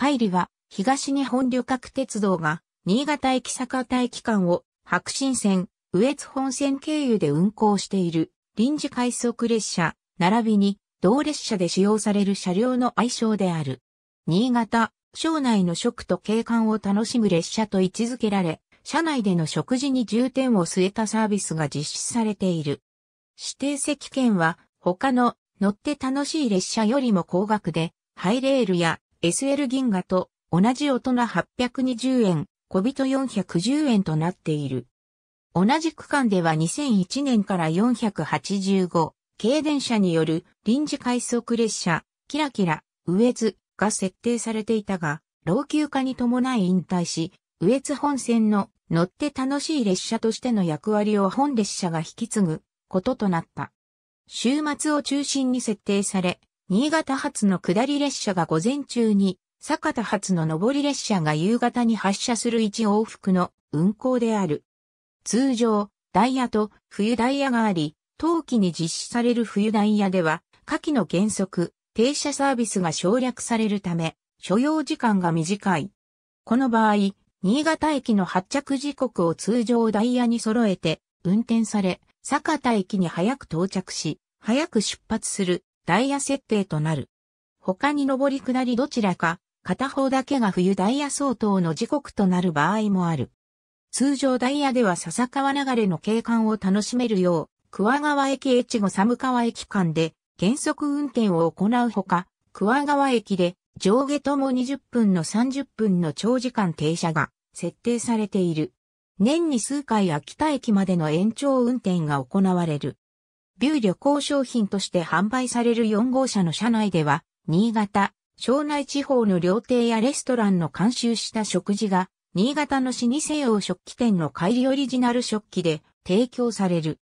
海里は東日本旅客鉄道が新潟駅坂田駅間を白新線、羽越本線経由で運行している臨時快速列車、並びに同列車で使用される車両の愛称である。新潟、省内の食と景観を楽しむ列車と位置づけられ、車内での食事に重点を据えたサービスが実施されている。指定席券は他の乗って楽しい列車よりも高額で、ハイレールや SL 銀河と同じ大人820円、小人410円となっている。同じ区間では2001年から485、軽電車による臨時快速列車、キラキラ、上津が設定されていたが、老朽化に伴い引退し、上津本線の乗って楽しい列車としての役割を本列車が引き継ぐこととなった。週末を中心に設定され、新潟発の下り列車が午前中に、坂田発の上り列車が夕方に発車する一往復の運行である。通常、ダイヤと冬ダイヤがあり、冬季に実施される冬ダイヤでは、下記の原則、停車サービスが省略されるため、所要時間が短い。この場合、新潟駅の発着時刻を通常ダイヤに揃えて、運転され、坂田駅に早く到着し、早く出発するダイヤ設定となる。他に上り下りどちらか、片方だけが冬ダイヤ相当の時刻となる場合もある。通常ダイヤでは笹川流れの景観を楽しめるよう、桑川駅越後寒川駅間で原則運転を行うほか、桑川駅で上下とも20分の30分の長時間停車が設定されている。年に数回秋田駅までの延長運転が行われる。ビュー旅行商品として販売される4号車の車内では、新潟、庄内地方の料亭やレストランの監修した食事が、新潟の老舗用食器店の帰りオリジナル食器で提供される。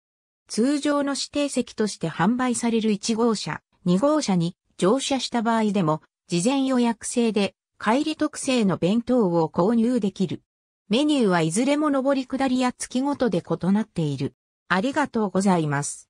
通常の指定席として販売される1号車、2号車に乗車した場合でも、事前予約制で、帰り特製の弁当を購入できる。メニューはいずれも上り下りや月ごとで異なっている。ありがとうございます。